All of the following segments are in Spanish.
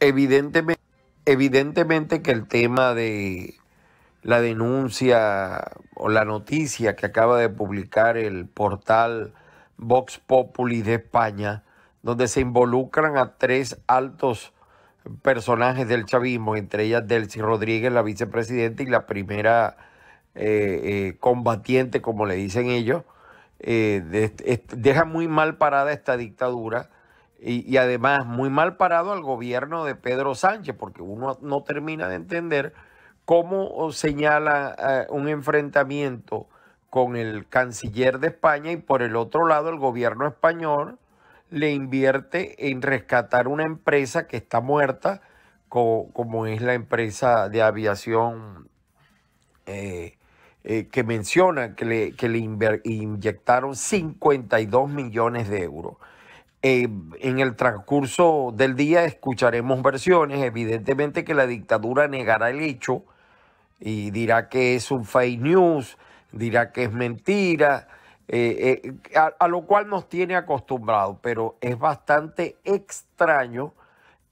Evidentemente, evidentemente que el tema de la denuncia o la noticia que acaba de publicar el portal Vox Populi de España, donde se involucran a tres altos personajes del chavismo, entre ellas Delcy Rodríguez, la vicepresidenta, y la primera eh, eh, combatiente, como le dicen ellos, eh, deja muy mal parada esta dictadura y, además muy mal parado al gobierno de Pedro Sánchez, porque uno no termina de entender cómo señala eh, un enfrentamiento con el canciller de España y por el otro lado el gobierno español le invierte en rescatar una empresa que está muerta, como es la empresa de aviación eh, eh, que menciona que que le inyectaron 52 millones de euros. Eh, en el transcurso del día escucharemos versiones. Evidentemente que la dictadura negará el hecho y dirá que es un fake news, dirá que es mentira, eh, eh, a, a, lo cual nos tiene acostumbrado, pero es bastante extraño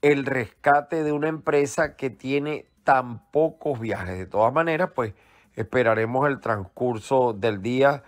el rescate de una empresa que tiene tan pocos viajes. De todas maneras, pues esperaremos el transcurso del día